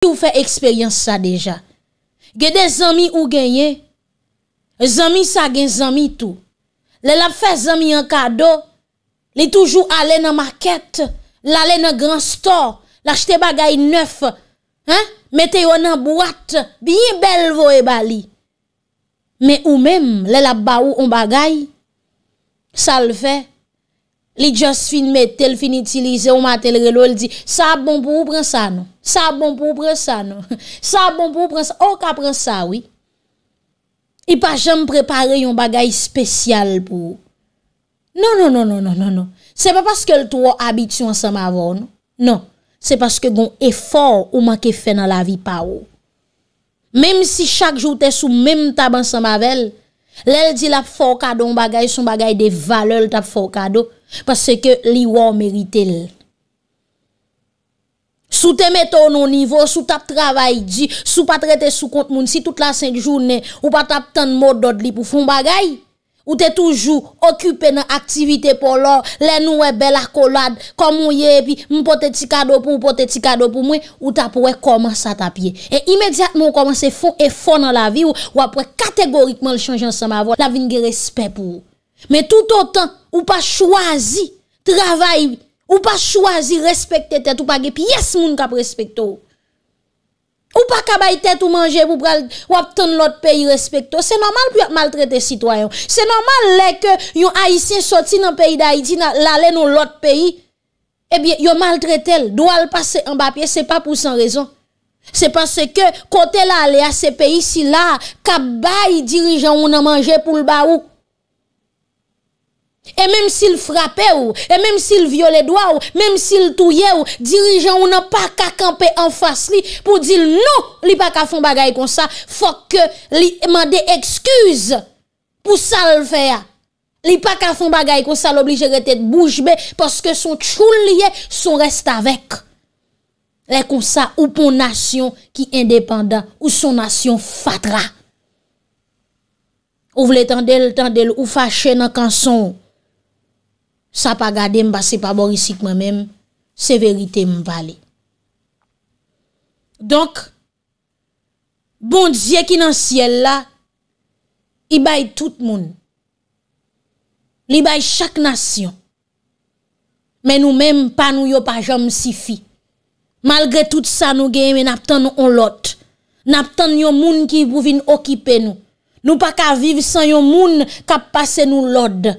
Si ou fe eksperyans sa deja Gede zami ou genye Zami sa gen zami tou Le la fe zami an kado Le toujou ale nan market Le ale nan gran store L'achete bagay neuf Mete yo nan boate Biye bel vo e bali Me ou mem Le la ba ou an bagay Salve Le la fe Li just fin met, tel fin itilize, ou ma tel relo, li di, sa bon pou ou pren sa nou? Sa bon pou ou pren sa nou? Sa bon pou ou pren sa nou? Ou ka pren sa oui? I pa jem prepare yon bagay spesyal pou ou? Non, non, non, non, non, non, non. Se pa paske l'tou ou habityon sa ma vò nou? Non, se paske goun efor ou ma ke fe nan la vi pa ou. Mem si chak jou te sou mem taban sa ma vò nou? Lè l di l ap fokado m bagay sou m bagay de vale l tap fokado Pase ke li waw merite l Sou te meto nou nivou, sou tap travay di Sou pa trete sou kont moun si tout la sèng jounè Ou pa tap tan mòd dot li pou foun bagay Ou te toujou okupè nan aktivite pou lò, lè nouè bel akolad, kon moun ye, moun pote ti kado pou, moun pote ti kado pou mwen, ou ta pouè koman sa ta piye. E imediat moun koman se fò e fò nan la vi ou apwe kategorikman l chanjansan ma vò, la vi nge respèp pou ou. Me tout otan, ou pa chwazi travay, ou pa chwazi respèp te tet, ou pa ge piyes moun kap respèp tou ou. Ou pa kabay tet ou manje pou pral wap ton lot peyi respekto. Se normal pou yon maltrete sitwayon. Se normal le ke yon Haitien soti nan peyi d'Haiti lale nou lot peyi. Ebyen yon maltrete el. Dou al pase an bapye se pa pou san rezon. Se pase ke kote lale a se peyi si la kabay dirijan ou nan manje pou l'barouk. E mèm si l frape ou, e mèm si l viole dwa ou, mèm si l touye ou, dirijan ou nan pa ka kampe an fas li pou dil nou li pa ka fon bagay kon sa, fok ke li mande ekskuz pou sa l fè ya. Li pa ka fon bagay kon sa, l oblijere tèd boujbe, porske son choul liye, son reste avek. Lè kon sa, ou pou nasyon ki indépendant, ou son nasyon fatra. Ou vle tan del, tan del, ou fache nan kanson. Sa pa gade m basi pa borisik m mèm, se verite m vali. Donk, bond zye ki nan siel la, i bay tout moun. Li bay chak nasyon. Mè nou mèm pa nou yo pa jom si fi. Malge tout sa nou genye mè nap tan nou on lot. Nap tan yo moun ki pou vin okipe nou. Nou pa ka viv san yo moun ka pase nou lot de.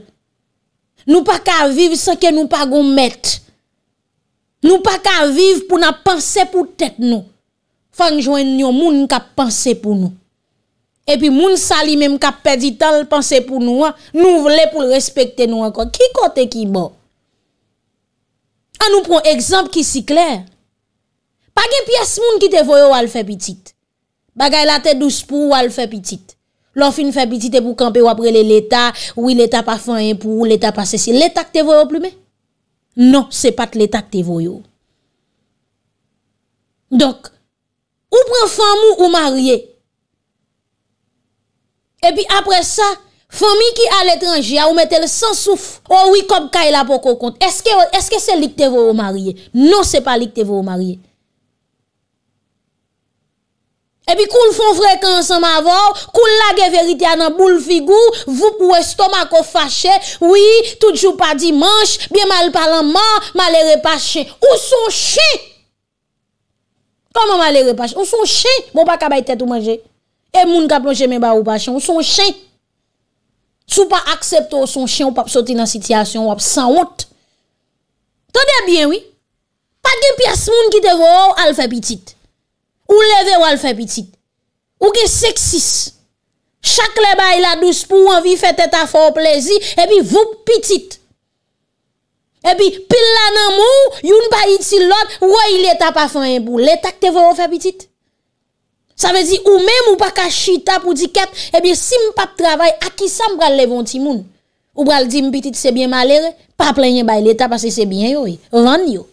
Nou pa ka vive seke nou pa goun met. Nou pa ka vive pou nan panse pou tet nou. Fanjwen nyo moun ka panse pou nou. Epi moun sali menm ka pedi tal panse pou nou an. Nou vle pou respekte nou an kon. Ki kote ki bo? An nou pon ekzamp ki si kler. Pa gen pias moun ki te voyo walfe pitit. Bagay la te dou spou walfe pitit. Lò fin fè bitite pou kampe ou aprele l'Etat, ou l'Etat pa fè yon pou, ou l'Etat pa se si. L'Etat k te voyo plume? Non, se pat l'Etat k te voyo. Donk, ou pren fèm ou ou marye? E pi apre sa, fèm mi ki al etranje, a ou mette le san souf, ou wikop ka e la poko kont. Eske se lik te voyo ou marye? Non, se pa lik te voyo ou marye. Epi kou l fon frekans an ma vor, kou l lage veritya nan bou l figou, vup ou estomak ou fache, oui, tout chou pa di manche, biye mal parlant man, ma le repache. Ou son chen? Kama ma le repache? Ou son chen? Bon pa kabay tete ou manje? E moun ka plonje men ba ou pache, ou son chen? Sou pa aksepto ou son chen, ou pap soti nan sityasyon, ou ap san wote? Ton de bien, oui? Pa gen pias moun ki devor, alfa pitit. Ou leve ou al fe pitit. Ou ki seksis. Chak le bay la dous pou an vi fe teta for plezi. Ebi vup pitit. Ebi pil la nan mou. You n bay iti lot. Ou woy le ta pa fen yon bou. Le tak te vop fe pitit. Sa vezi ou men mou pa ka chita pou di ket. Ebi sim pap travay. Aki sa m bral levon ti moun. Ou bral di m pitit sebyen malere. Pa plenye bay le ta pase sebyen yoy. Ron yoy.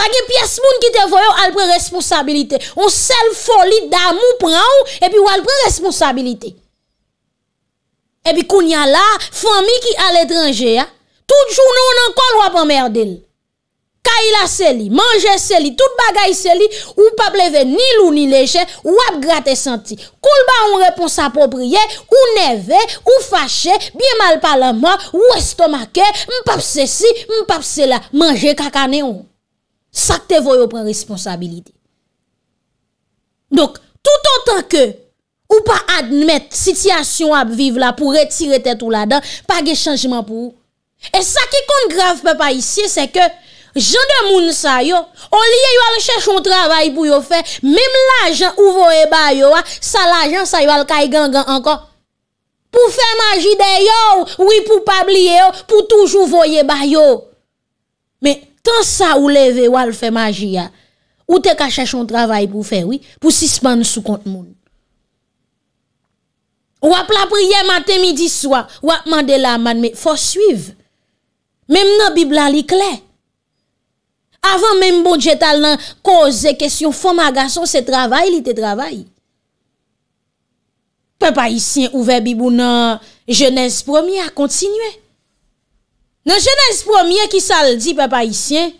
Pagye piyes moun ki te voyou alpre responsabilite. On sel foli da moun pran ou, epi ou alpre responsabilite. Epi koun ya la, fami ki al etranje ya, tout joun ou nan kol wap emmerde l. Kaila se li, manje se li, tout bagay se li, ou pap leve ni lou ni leje, wap gratte senti. Koul ba ou repons apopriye, ou neve, ou fache, biye malpala mwa, ou estomake, mpap se si, mpap se la, manje kakane ou. Sak te voy yo pren responsabilite. Dok, tout an tan ke, ou pa admet sityasyon ap viv la, pou retire tet ou la dan, pa ge chanjman pou ou. E sa ki kon graf pe pa isye, se ke, jen de moun sa yo, ou liye yo al chèch ou travay pou yo fè, mèm la jan ou voye bay yo a, sa la jan sa yo al kay gang gang ankon. Pou fè maji de yo, ou i pou pabliye yo, pou toujou voye bay yo. Mèm, Tan sa ou leve wale fè magi ya, ou te ka chèchon travay pou fè wè, pou s'ispande sou kont moun. Wap la priye matè midi swa, wap mande la manme, fò suiv. Mem nan bib la li kle. Avan mem bon djetal nan koze kèsyon, fò magasò se travay li te travay. Pe pa yisye ouve bib ou nan jenèz promi a kontinuyè. nan jenèz pwomye ki sa l di pe pa isyen,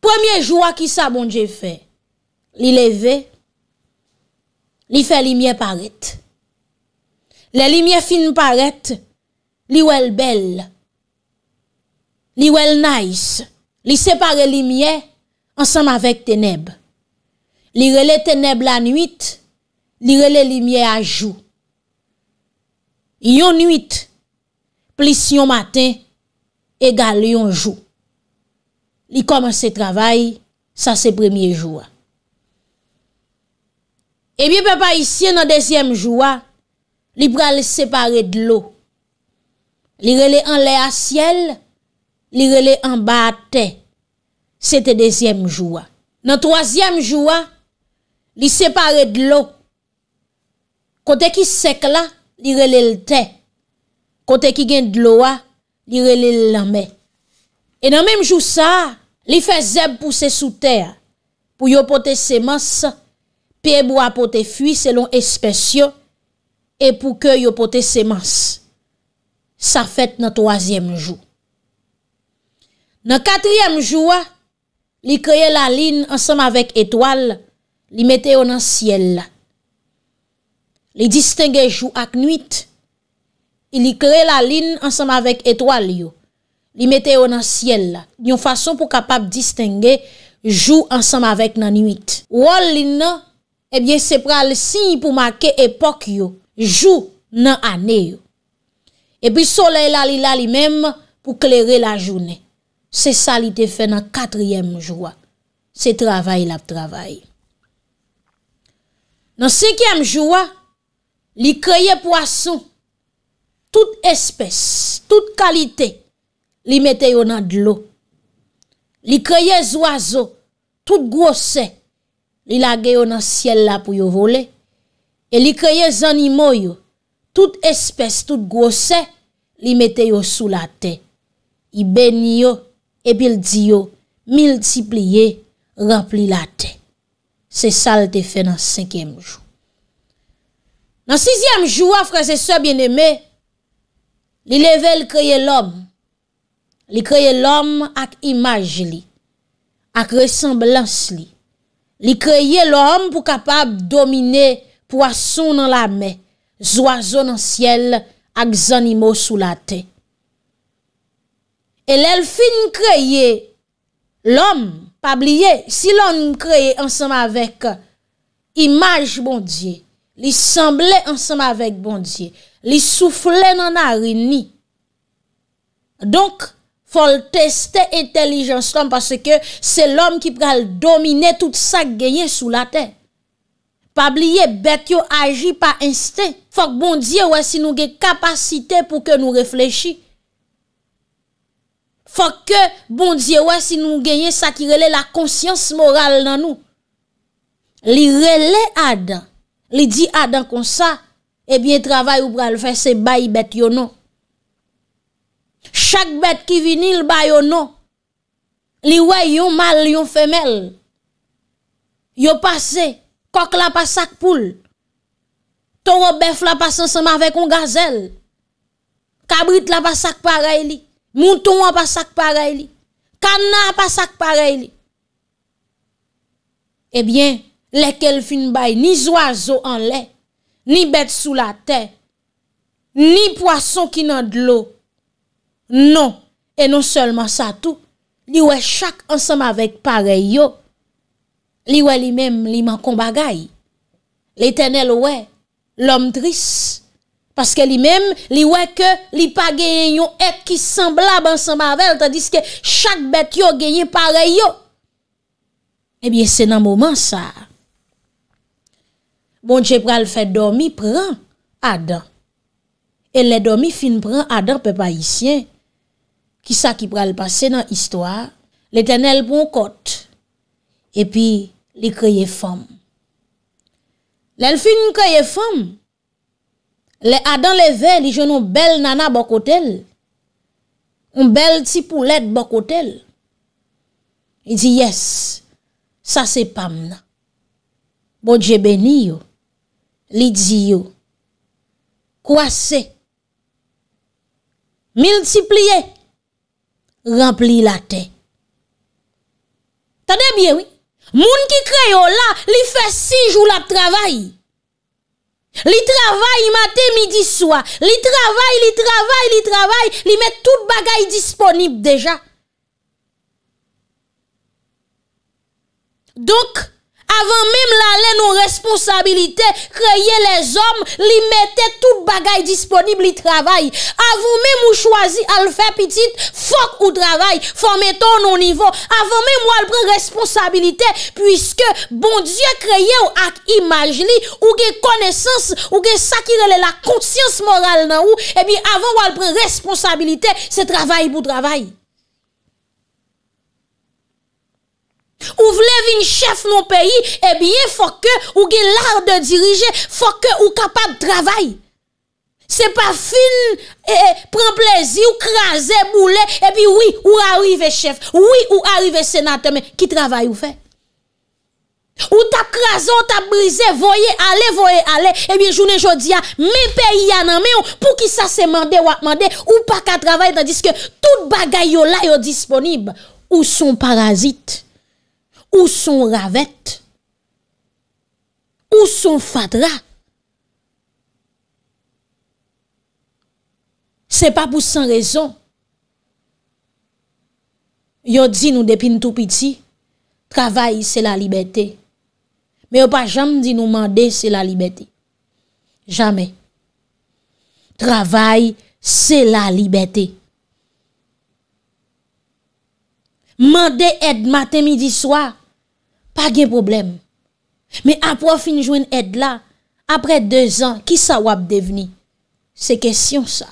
pwomye jwa ki sa bon je fe, li leve, li fe limye paret, li limye fin paret, li wel bel, li wel nais, li separe limye ansam avèk teneb, li rele teneb la nwit, li rele limye a jou, yon nwit, plis yon maten, e gale yon jou. Li koman se travay, sa se premye jouwa. E bi pe pa isye nan dezyem jouwa, li pral separe d'lo. Li rele an le asyel, li rele an ba ate, se te dezyem jouwa. Nan trozyem jouwa, li separe d'lo. Kote ki sek la, li rele lte. Kote ki gen d'lo wa, li rele lamè. E nan mèm jou sa, li fè zèb pousse sou tèr, pou yo pote semanse, piè bo apote fwi selon espèsyon, e pou kè yo pote semanse. Sa fèt nan toasyèm jou. Nan katryèm jou, li kèye la lin ansèm avèk etwal, li metè yo nan syèl. Li distèngè jou ak nuit, I li kre la lin ansam avek etwal yo. Li mete yo nan siel la. Nyon fason pou kapap distenge jou ansam avek nan nuit. Wol lin nan, ebyen se pra lisi pou make epok yo. Jou nan aney yo. Ebyen sole la li la li menm pou kre la jounen. Se sa li te fe nan katryem joua. Se travay la travay. Nan sekye mjoua, li kreye poasou. tout espès, tout kalité, li metè yo nan dlo. Li kèye z wazò, tout gwo sè, li lage yo nan sèl la pou yo vole. E li kèye z animò yo, tout espès, tout gwo sè, li metè yo sou la tè. I bèny yo, epil di yo, miltipliye, rempli la tè. Se sal te fè nan sèkèm jou. Nan sèkèm jou, a frèzè sò bènèmè, Li level kreye l'om, li kreye l'om ak imaj li, ak ressemblans li. Li kreye l'om pou kapab domine poason nan la me, zoazon nan siel, ak zanimo sou la te. E lel fin kreye l'om, pa bliye, si l'on kreye ansam avek imaj bon diye, li semble ansam avek bon diye, Li souffle nan a reni. Donk, fòl testè entelijans lan, parce ke se l'om ki pral domine tout sa genye sou la tè. Pabliye, bet yo agi pa instè. Fòk bon diye wè si nou gen kapasite pou ke nou reflechi. Fòk ke bon diye wè si nou genye sa ki rele la konsyans moral nan nou. Li rele adam. Li di adam konsa, Ebyen eh travay ou pral fese bay bet yon nou. Chak bet ki vinil bay yon nou. Li wey yon mal, yon femel. Yon pase, kok la pa sak poule. Toro bef la pa san seman vek yon gazel. Kabrit la pa sak pareli. Mouton la pa sak pareli. Kanna la pa sak pareli. Ebyen eh lekel fin bay niz wazo an le. Ni bèt sou la tè. Ni poason ki nan d'lo. Non. E non seulement sa tout. Li wè chak ansanm avèk pare yo. Li wè li mèm li man kon bagay. Li tènel wè. L'om driss. Paske li mèm, li wè ke li pa genyon ek ki san blab ansanm avèl. Tadiske chak bèt yo genyon pare yo. Ebyen se nan mouman sa. Bon dje pral fè dormi pran Adan. E lè dormi fin pran Adan pe pa isyen. Ki sa ki pral pase nan istwa. Lè tenè l pou kote. E pi lè kreye fèm. Lè l fin kreye fèm. Lè Adan lè vè lè jenon bel nanan bokotel. Un bel ti pou let bokotel. Lè di yes. Sa se pam nan. Bon dje beni yo. li diyo, kwa se, miltiplye, rempli la te. Tade bye, wè? Moun ki kreyo la, li fe si joul ap travay. Li travay, ma te midi swa. Li travay, li travay, li travay, li met tout bagay disponib deja. Donk, avan mèm lalè nou responsabilite, kreye les om, li metè tout bagay disponib li travay, avan mèm ou chwazi al fè pitit, fòk ou travay, fòm etò nou nivò, avan mèm ou al prè responsabilite, pwiske bon Diyo kreye ou ak imaj li, ou ge konesans, ou ge sakirele la konsyans moral nan ou, ebi eh avan ou al prè responsabilite, se travay pou travay. Ou vle vin chef nou peyi Ebiye eh fok ke ou gen lard dirije Fok ke ou kapab travay Se pa fin eh, eh, Pren plezi ou krasen Boule ebi oui ou arrive chef Oui ou arrive senateme Ki travay ou fe Ou tap krasen ou tap brise Voye ale voye ale Ebiye jounen jodi ya me peyi ananmeyo Pou ki sa se mande wak mande Ou pa ka travay Tandiske tout bagay yo la yo disponib Ou son parazit Ou son ravet? Ou son fatra? Se pa pou san rezon. Yo di nou depin tou piti. Travay se la libeti. Me yo pa jam di nou mande se la libeti. Jamen. Travay se la libeti. Mande et maten midi swa. pa gen problem. Me apro finjwen ed la, apre 2 an, ki sa wap devini? Se kesyon sa.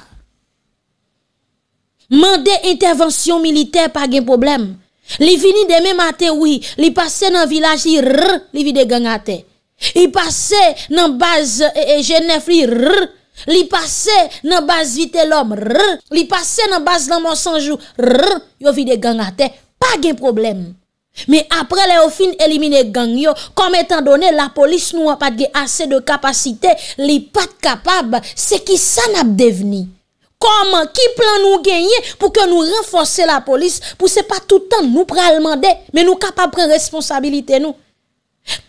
Mande intervensyon militer pa gen problem. Li vini deme mate wii, li pase nan vilaj li rrr, li vide gen ate. Li pase nan baz e, e genef li rrr, li pase nan baz vite lom rrr, li pase nan baz nan monsanjou rrr, yo vide gen ate. Pa gen problem. Me apre le ofin elimine gangyo, kom etan done la polis nou apat ge ase de kapasite, li pat kapab, se ki sa nap deveni. Koman ki plan nou genye pou ke nou renfose la polis pou se pa toutan nou pralman de, me nou kapab pren responsabilite nou.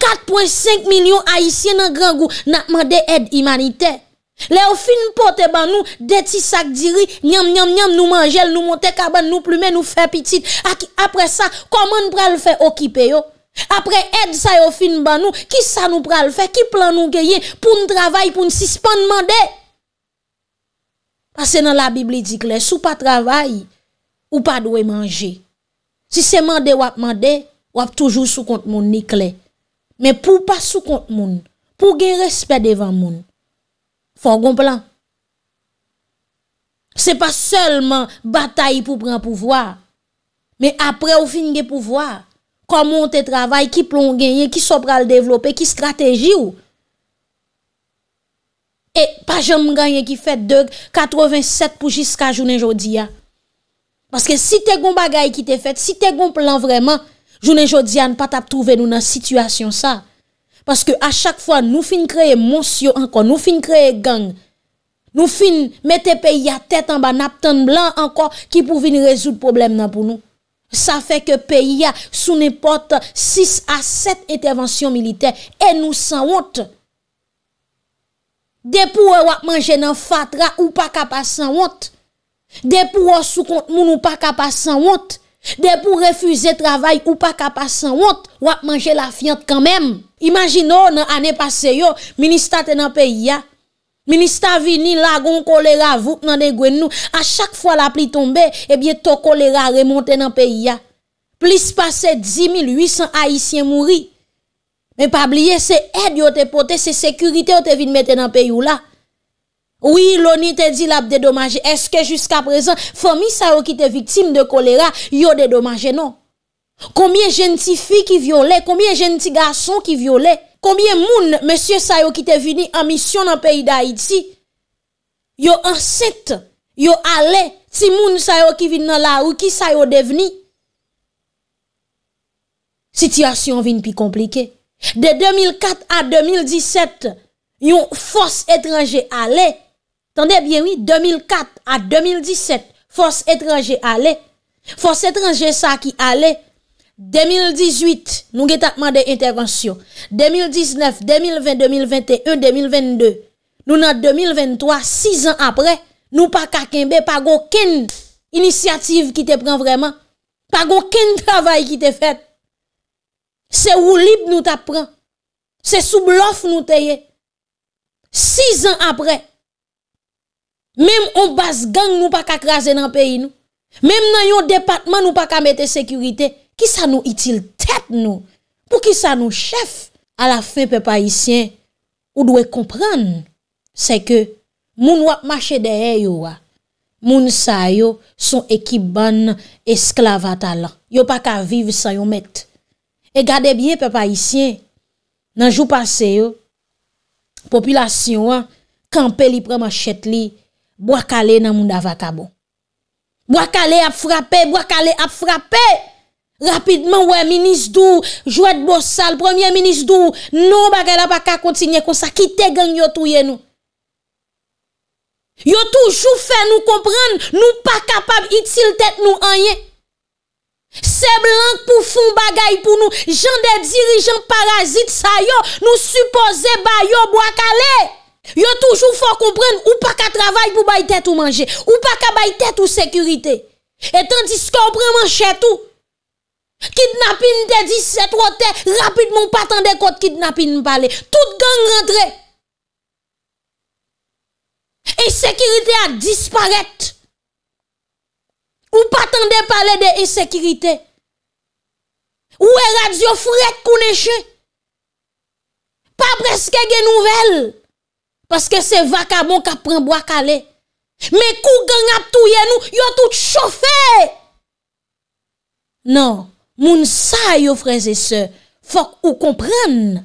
4.5 milyon haisyen nan gran gou nan apman de ed imanite. Le ou fin pote ban nou, deti sak di ri, nyam, nyam, nyam, nou manjel, nou montel, kaban, nou plume, nou fe pitit. Apre sa, koman pral fe okipe yo? Apre ed sa yo fin ban nou, ki sa nou pral fe? Ki plan nou geye pou n' travay, pou n'si span mande? Pase nan la Bibli di kle, sou pa travay, ou pa dwe manje. Si se mande, wap mande, wap toujou sou kont moun ni kle. Men pou pa sou kont moun, pou gen respet devan moun, Fon gon plan. Se pa selman bataye pou pran pouvoar. Me apre ou fin gen pouvoar. Koman te travay ki plon genye, ki sopral devlope, ki strateji ou. E pa jom genye ki fet deug, 87 pou jiska jounen jodia. Paske si te gon bagay ki te fet, si te gon plan vreman, jounen jodia ne pa tap trove nou nan situasyon sa. Paske a chak fwa nou fin kreye monsyo ankon, nou fin kreye gang, nou fin mette peyi a tet anba naptan blan ankon ki pou vin rezout problem nan pou nou. Sa fe ke peyi a sou ne porte 6 a 7 etervansyon militer en nou san wot. De pou wak manje nan fatra ou pa kapa san wot. De pou wak sou kont moun ou pa kapa san wot. De pou refuze travay ou pa kapa san wot, wap manje la fiant kanmem. Imanjino nan ane pase yo, minista te nan peyi ya. Minista vini lagon kolera vout nan de gwen nou. A chak fwa la pli tombe, ebye to kolera remonte nan peyi ya. Plis pase 10.800 haisyen mouri. Men pa bliye se ed yo te pote, se sekurite yo te vin mette nan peyi yo la. Ou yi loni te di lab dedomaje, eske jusqu'a prezen, fomi sa yo ki te viktim de kolera, yo dedomaje non. Koumye genti fi ki viole, koumye genti gason ki viole, koumye moun monsye sa yo ki te vini an misyon nan peyi da Iti, yo anset, yo ale, ti moun sa yo ki vini nan la ou ki sa yo devini. Sityasyon vin pi komplike. De 2004 a 2017, yon fos etranje ale, Tande bien, oui, 2004 a 2017, force étranger alè. Force étranger sa ki alè. 2018, nou getatman de intervensyon. 2019, 2020, 2021, 2022. Nou nan 2023, 6 ans apre, nou pa kakenbe pa gò ken inisiativ ki te pren vreman. Pa gò ken travay ki te fet. Se ou lib nou ta pren. Se sou blof nou te ye. 6 ans apre, Mem ombas gang nou pa ka kraze nan peyi nou. Mem nan yon departman nou pa ka mette sekurite. Ki sa nou itil tep nou? Po ki sa nou chef? A la fe pe pa isyen, ou dwe kompran, se ke moun wap mache dehe yo wa. Moun sa yo son ekip ban esklavata la. Yo pa ka vive sa yo mette. E gade bie pe pa isyen, nan jou pase yo, populasyon wap kampe li prema chet li, Bouakale nan moun davatabo. Boakale ap frappe, a frappé. Rapidement, Rapidement, ministre ministre dou, de bossal, premier ministre dou, non baga la baka continue comme ça. kite gang yo touye Nous Yo toujours fait nous comprendre, nous pas kapab itil tête nou anye. C'est blanc pou foun bagay pour nous. jande des dirigeants parasites. sa yo, nous suppose ba yo boakale. Yo toujours fort comprendre ou pas qu'à travail pour bailler tête ou manger, ou pas qu'à bailler tête ou sécurité. Et tandis qu'on prend manche. tout. Kidnapping de 17 rote, rapidement pas tendre côté kidnapping parler. Toute gang rentre. Et sécurité a disparaître. Ou pas de parler de insécurité. Ou est radio fret qu'on Pas presque des nouvelles. Paske se vaka bon ka pren bwa kale. Me kou gen ap tou yen nou, yo tout choufe. Nan, moun sa yo freze se, fok ou kompren.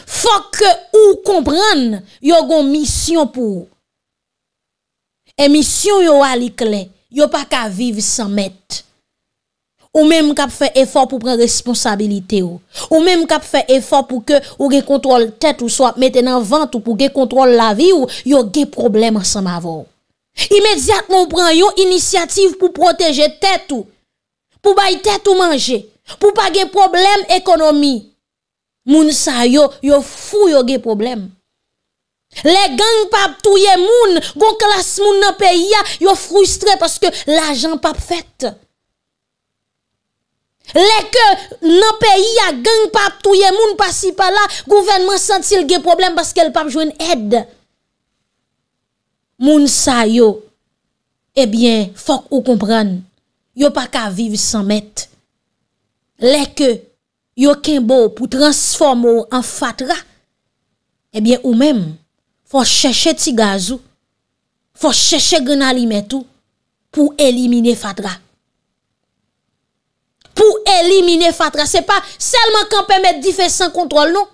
Fok ou kompren, yo gon misyon pou. E misyon yo wali kle, yo pa ka viv san mette. ou même qu'a fait effort pour prendre responsabilité ou, ou même qu'a fait effort pour que ou gen contrôle tête ou soit maintenant vente ou pour gen contrôle la vie ou yo des problème ensemble avant immédiatement prend une initiative pour protéger tête ou pour bay tête ou manger pour pas gen problème économie moun sa yo yo fou yo gen problème les gangs pas touye moun gon classe moun dans pays yo frustré parce que l'argent pas fait Lè ke nan peyi a geng pap touye moun pasi pa la Gouvenman sentil gen problem baske el pap jwen ed Moun sa yo Ebyen fok ou kompran Yo pa ka viv san met Lè ke yo ken bo pou transformo an fatra Ebyen ou men fok chèche ti gazou Fok chèche gen alimetou Pou elimine fatra pou elimine fatra. Se pa selman kan pemet di fe san kontrol nou.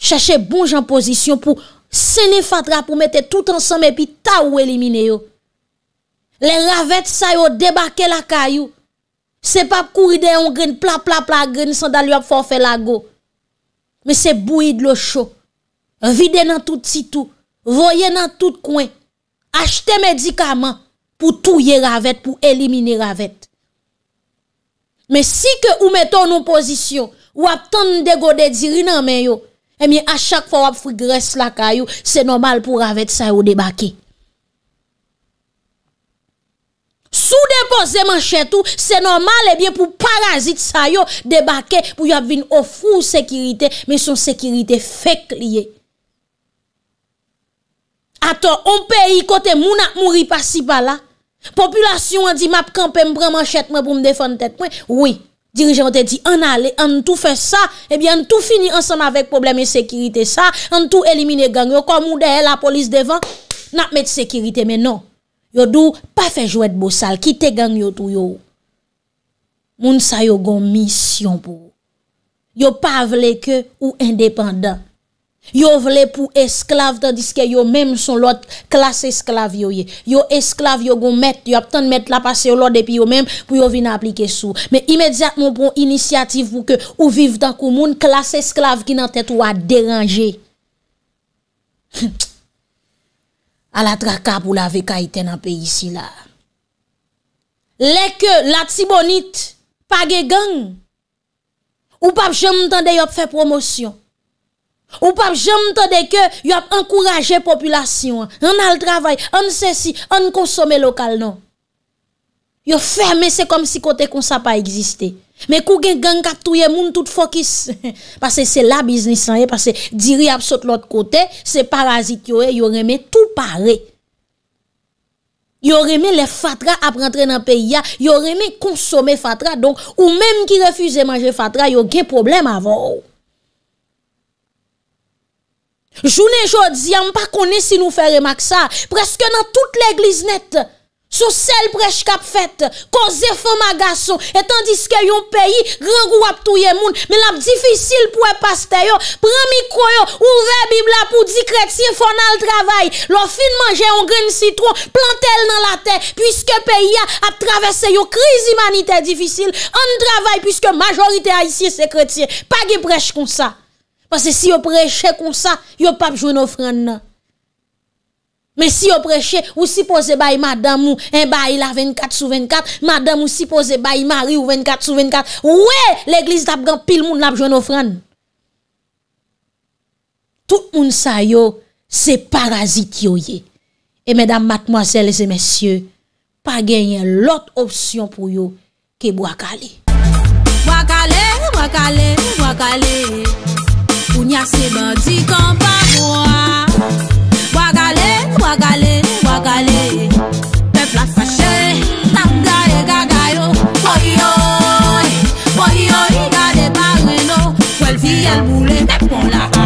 Chache bon jan pozisyon pou sene fatra pou mette tout ansame pi ta ou elimine yo. Le ravet sa yo debake la kayou. Se pa kou ide yon gren, pla pla pla gren, san dal yon forfe la go. Me se bou yid lo chou. Vide nan tout titou. Voye nan tout kwen. Achete medikaman pou touye ravet, pou elimine ravet. Men si ke ou meton nou pozisyon, wap tan degode diri nan men yo, emye a chak fwa wap frigres lakay yo, se normal pou ravet eh sa yo debake. Sou depo zeman chetou, se normal e bien pou parazit sa yo debake, pou yon vin ofu sekirite, men son sekirite fek liye. Aton, on pe yi kote mou na mouri pasi pa la, Populasyon an di map kampen m preman chet mwen pou m defan tet mwen Oui, dirijante di an ale, an tou fe sa Ebyan eh tou fini ansan avèk probleme sekirite sa An tou elimine gang yo, kon mou dehe la polis devan Nap met sekirite men non Yo dou pa fe jwet bo sal, kite gang yo tou yo Moun sa yo gon misyon pou Yo pa vle ke ou independant Yo vle pou esklav Tandiske yo menm son lot Klas esklav yo ye Yo esklav yo goun met Yo ap tan met la pase yo lot Depi yo menm pou yo vina aplike sou Men imediatman pou inisiatif Ou vive dan kou moun Klas esklav ki nan tet ou a deranje Al atra kap ou la ve Ka ite nan pe isi la Lek la tibonit Page gang Ou pap jem mtande Yo ap fe promosyon Ou pap jom te deke, yo ap enkouraje populasyon. An al travay, an se si, an konsome lokal non. Yo ferme, se kom si kote kon sa pa egziste. Me kou gen gen kap touye moun tout fokis. Pase se la biznis an ye, pase diri ap sot lot kote, se parazit yo e, yo reme tout pare. Yo reme le fatra ap rentre nan peyi ya, yo reme konsome fatra, ou menm ki refuze manje fatra, yo gen problem avon. Jounen jodi, yon pa konen si nou fere mak sa, preske nan tout l'egliz net, sou sel prej kap fet, kon ze fom agaso, etan diske yon peyi, grengou ap touye moun, men ap difisil pou e paste yo, pran mikro yo, ouve bibla pou di kretye fona l travay, lor fin manje yon gren sitron, plantel nan la ten, pwiske peyi a ap travesse yo kriz imanite difisil, an travay pwiske majorite a isye se kretye, pa ge prej kon sa. Pase si yo preche kon sa, yo pa bjwen ofran nan. Men si yo preche, ou si pose bayi madame ou, en bayi la 24 sou 24, madame ou si pose bayi mari ou 24 sou 24, ouwe, l'eglise tap gran pil moun la bjwen ofran. Tout moun sa yo, se parazit yo ye. E menam matmoasele se mesye, pa genyen lot opsyon pou yo ke Boakale. Ou nya se bandi kom pa mwa. Ou agale, ou agale, ou agale. Pe flas fache, la mdare kagayo. Ou yoy, ou yoy, yi gade pa weno. Kwen vi yal mwule, me pon laka.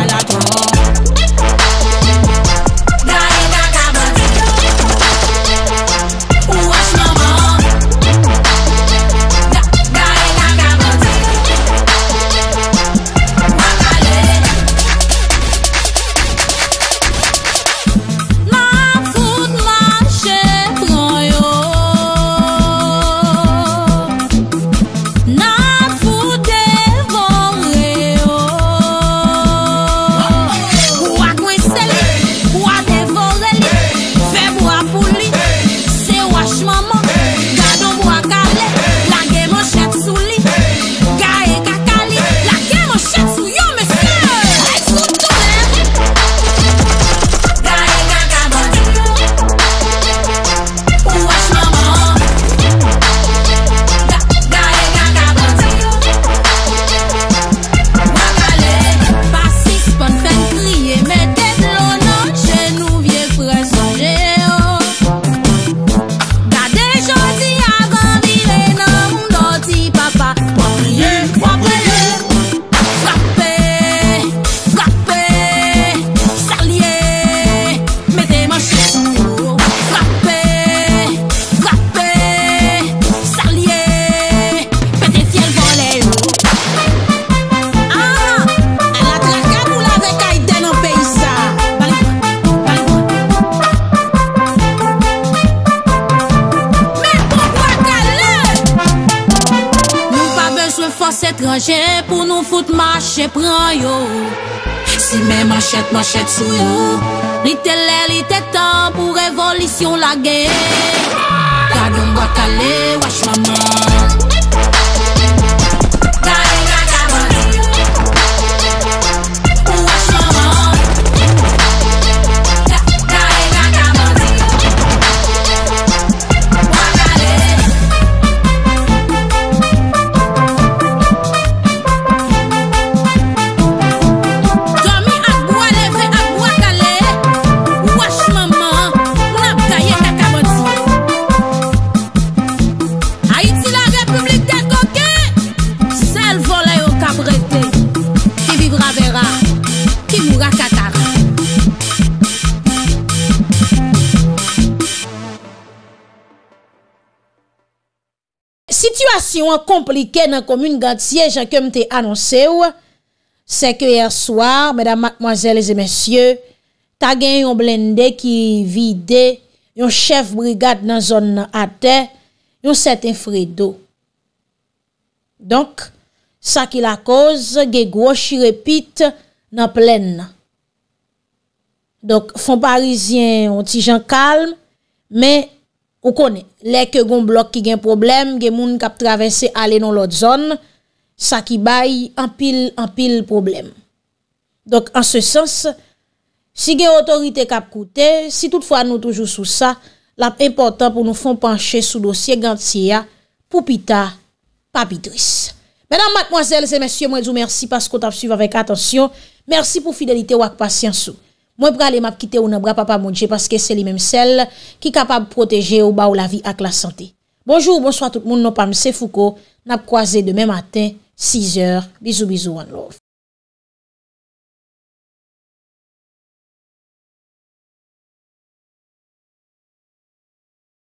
Che pran yo Si men manchet manchet sou yo Li te lè, li te tan Pou revolisyon la gen Kadyon gwa kale Wach man nan yon an komplike nan komoun gantye jak yon mte anonse ou. Sek yon yersouar, mèdam, mòzèl, lèzè, mèsyè, ta gen yon blendè ki vide, yon chef brigade nan zon nan ate, yon seten fredo. Donk, sa ki la koz, ge gwo chirepit nan plèn nan. Donk, fon parizien yon ti jan kalm, mè Ou konè, lè ke gon blok ki gen problem, gen moun kap travesse ale non lot zon, sa ki bay, an pil an pil problem. Dok an se sens, si gen otorite kap koute, si toutfwa nou toujou sou sa, la important pou nou fon panche sou dosye gant siya, pou pita papitris. Menan matmoazèl, zè mèsyè mwenjou, mersi paskot ap syv avèk atensyon, mersi pou fidelite wak pasyansou. Mwen prale m ap kite ou nan bra pa pa moun dje paske se li menm sel ki kapab proteje ou ba ou la vi ak la sante. Bonjou, bonsoit tout moun nan Pamse Fouko. Nap kwaze demen maten, 6 eur. Bizou, bizou, one love.